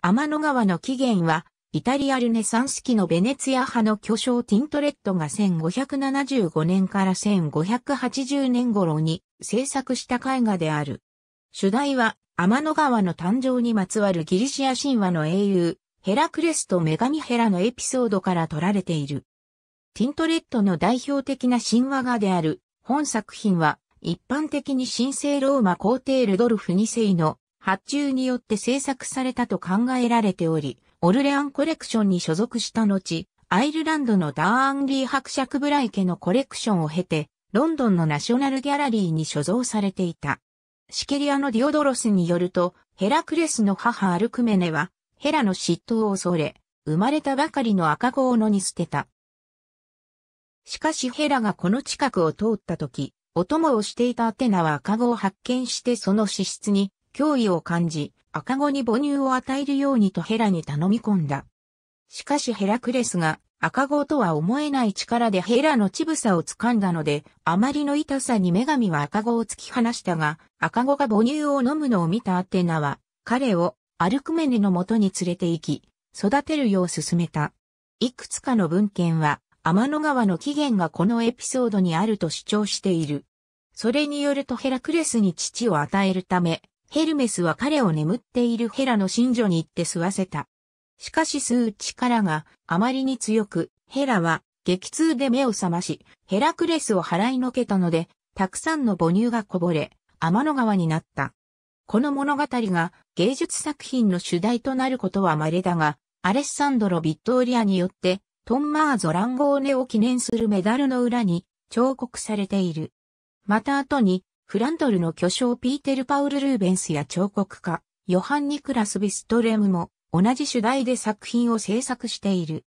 天の川の起源は、イタリアルネサンス期のベネツィア派の巨匠ティントレットが1575年から1580年頃に制作した絵画である。主題は、天の川の誕生にまつわるギリシア神話の英雄、ヘラクレスと女神ヘラのエピソードから取られている。ティントレットの代表的な神話画である、本作品は、一般的に神聖ローマ皇帝ルドルフ2世の発注によって制作されたと考えられており、オルレアンコレクションに所属した後、アイルランドのダーアンリー伯爵ブライケのコレクションを経て、ロンドンのナショナルギャラリーに所蔵されていた。シケリアのディオドロスによると、ヘラクレスの母アルクメネは、ヘラの嫉妬を恐れ、生まれたばかりの赤子を野に捨てた。しかしヘラがこの近くを通った時、お供をしていたアテナは赤子を発見してその資質に脅威を感じ、赤子に母乳を与えるようにとヘラに頼み込んだ。しかしヘラクレスが赤子とは思えない力でヘラの乳房を掴んだので、あまりの痛さに女神は赤子を突き放したが、赤子が母乳を飲むのを見たアテナは、彼をアルクメネの元に連れて行き、育てるよう進めた。いくつかの文献は、天の川の起源がこのエピソードにあると主張している。それによるとヘラクレスに父を与えるため、ヘルメスは彼を眠っているヘラの神女に行って吸わせた。しかし吸う力があまりに強く、ヘラは激痛で目を覚まし、ヘラクレスを払いのけたので、たくさんの母乳がこぼれ、天の川になった。この物語が芸術作品の主題となることは稀だが、アレッサンドロ・ビットオリアによって、トンマーゾ・ランゴーネを記念するメダルの裏に彫刻されている。また後にフランドルの巨匠ピーテル・パウル・ルーベンスや彫刻家、ヨハン・ニクラス・ビストレムも同じ主題で作品を制作している。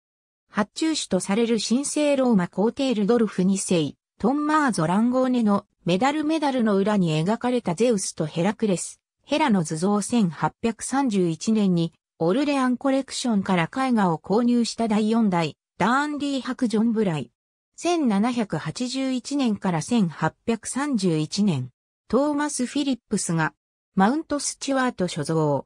発注主とされる神聖ローマ皇帝ルドルフ2世、トンマーゾ・ランゴーネのメダルメダルの裏に描かれたゼウスとヘラクレス、ヘラの図像1831年にオルレアンコレクションから絵画を購入した第4代、ダーンリー・ハク・ジョン・ブライ。1781年から1831年、トーマス・フィリップスが、マウント・スチュワート所蔵。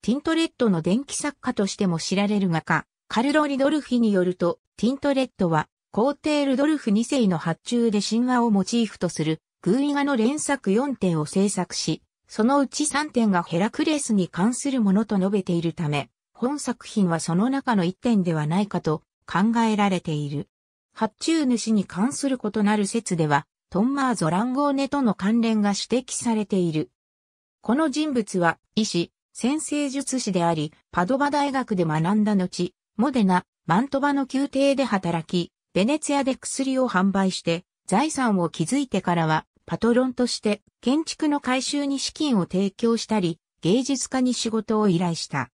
ティントレットの電気作家としても知られる画家、カルロ・リドルフィによると、ティントレットは、皇帝ルドルフ2世の発注で神話をモチーフとする、グーイ画の連作4点を制作し、そのうち3点がヘラクレスに関するものと述べているため、本作品はその中の1点ではないかと考えられている。発注主に関する異なる説では、トンマーゾ・ランゴーネとの関連が指摘されている。この人物は医師、先生術師であり、パドバ大学で学んだ後、モデナ、マントバの宮廷で働き、ベネツィアで薬を販売して、財産を築いてからは、パトロンとして建築の改修に資金を提供したり、芸術家に仕事を依頼した。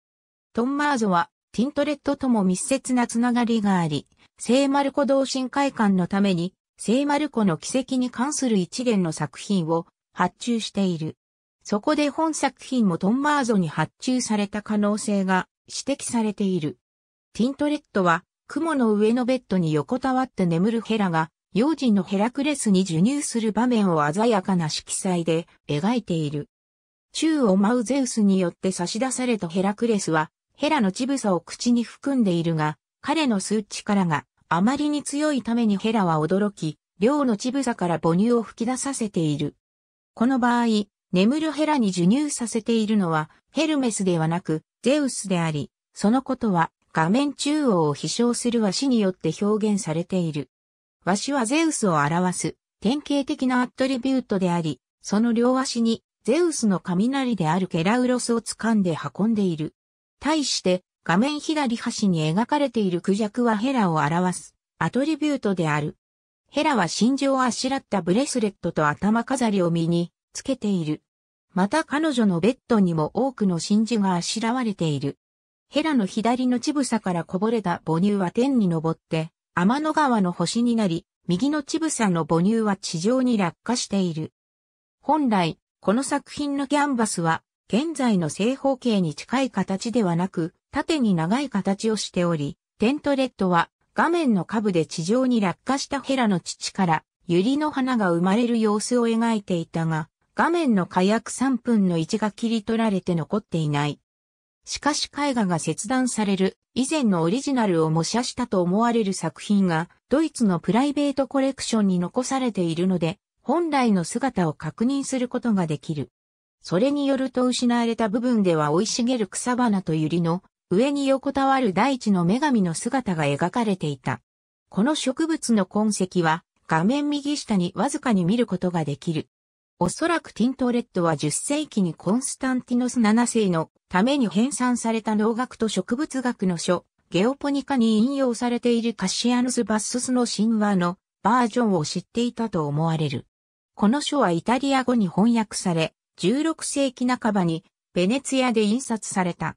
トンマーゾはティントレットとも密接なつながりがあり、聖マルコ同心会館のために聖マルコの奇跡に関する一連の作品を発注している。そこで本作品もトンマーゾに発注された可能性が指摘されている。ティントレットは、雲の上のベッドに横たわって眠るヘラが、幼児のヘラクレスに授乳する場面を鮮やかな色彩で描いている。宙を舞うゼウスによって差し出されたヘラクレスは、ヘラの乳房を口に含んでいるが、彼の吸う力があまりに強いためにヘラは驚き、量の乳房から母乳を吹き出させている。この場合、眠るヘラに授乳させているのはヘルメスではなくゼウスであり、そのことは画面中央を飛翔する和紙によって表現されている。和紙はゼウスを表す典型的なアトリビュートであり、その両足にゼウスの雷であるケラウロスを掴んで運んでいる。対して画面左端に描かれているクジャクはヘラを表すアトリビュートである。ヘラは心情をあしらったブレスレットと頭飾りを身につけている。また彼女のベッドにも多くの真珠があしらわれている。ヘラの左の乳房からこぼれた母乳は天に昇って、天の川の星になり、右の乳房の母乳は地上に落下している。本来、この作品のキャンバスは現在の正方形に近い形ではなく、縦に長い形をしており、テントレッドは画面の下部で地上に落下したヘラの乳からユリの花が生まれる様子を描いていたが、画面の火薬3分の1が切り取られて残っていない。しかし絵画が切断される以前のオリジナルを模写したと思われる作品がドイツのプライベートコレクションに残されているので本来の姿を確認することができる。それによると失われた部分では生い茂る草花と百合の上に横たわる大地の女神の姿が描かれていた。この植物の痕跡は画面右下にわずかに見ることができる。おそらくティントレットは10世紀にコンスタンティノス7世のために編纂された農学と植物学の書、ゲオポニカに引用されているカシアヌス・バッソスの神話のバージョンを知っていたと思われる。この書はイタリア語に翻訳され、16世紀半ばにベネツィアで印刷された。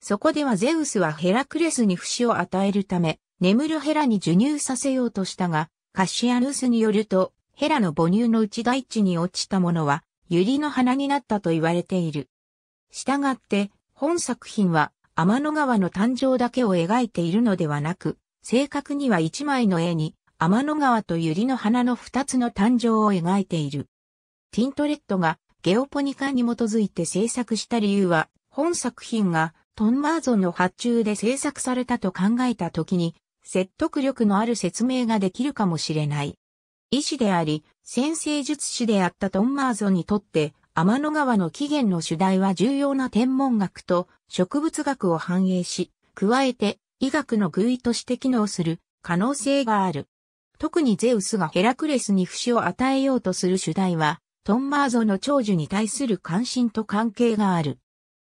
そこではゼウスはヘラクレスに不死を与えるため、眠るヘラに授乳させようとしたが、カシアヌスによると、ヘラの母乳の内大地に落ちたものは、ユリの花になったと言われている。したがって、本作品は、天の川の誕生だけを描いているのではなく、正確には一枚の絵に、天の川とユリの花の二つの誕生を描いている。ティントレットがゲオポニカに基づいて制作した理由は、本作品がトンマーゾンの発注で制作されたと考えた時に、説得力のある説明ができるかもしれない。医師であり、先生術師であったトンマーゾンにとって、天の川の起源の主題は重要な天文学と植物学を反映し、加えて医学の偶意として機能する可能性がある。特にゼウスがヘラクレスに不死を与えようとする主題は、トンマーゾの長寿に対する関心と関係がある。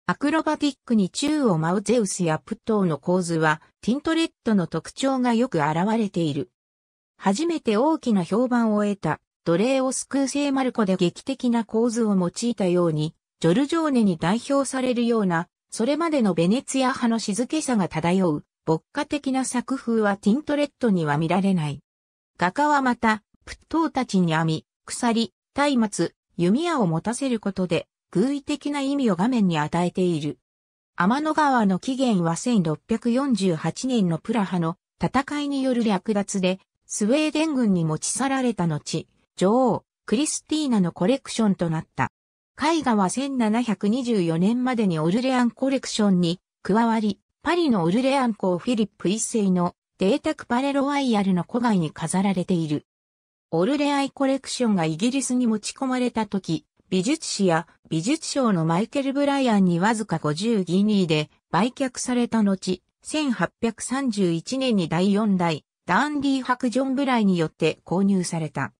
アクロバティックに宙を舞うゼウスやプットーの構図は、ティントレットの特徴がよく現れている。初めて大きな評判を得た、奴隷を救う聖マルコで劇的な構図を用いたように、ジョルジョーネに代表されるような、それまでのベネツィア派の静けさが漂う、牧歌的な作風はティントレットには見られない。画家はまた、プットーたちに編み、鎖、松明、弓矢を持たせることで、偶意的な意味を画面に与えている。天の川の起源は1648年のプラハの戦いによる略奪で、スウェーデン軍に持ち去られた後、女王、クリスティーナのコレクションとなった。絵画は1724年までにオルレアンコレクションに加わり、パリのオルレアン公フィリップ一世のデータクパレロワイヤルの古外に飾られている。オルレアイコレクションがイギリスに持ち込まれた時、美術史や美術賞のマイケル・ブライアンにわずか50ギニーで売却された後、1831年に第4代ダーンリー博ジョン・ブライによって購入された。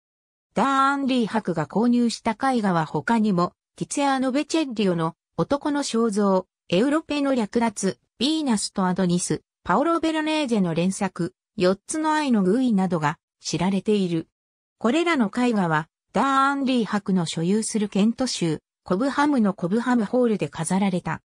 ダーンリー博が購入した絵画は他にも、ティツェアノ・ベチェッリオの男の肖像、エウロペの略奪、ヴィーナスとアドニス、パオロ・ベロネーゼの連作、4つの愛の寓意などが知られている。これらの絵画は、ダー・アンリー博の所有するケント州、コブハムのコブハムホールで飾られた。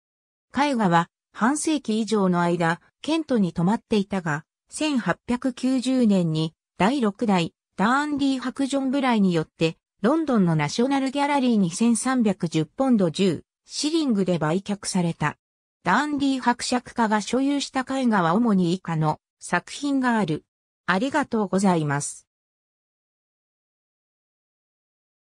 絵画は、半世紀以上の間、ケントに泊まっていたが、1890年に第6代ダーンリー・ハク・ジョン・ブライによって、ロンドンのナショナルギャラリーに1310ポンド10シリングで売却された。ダーンリー伯爵家が所有した絵画は主に以下の作品がある。ありがとうございます。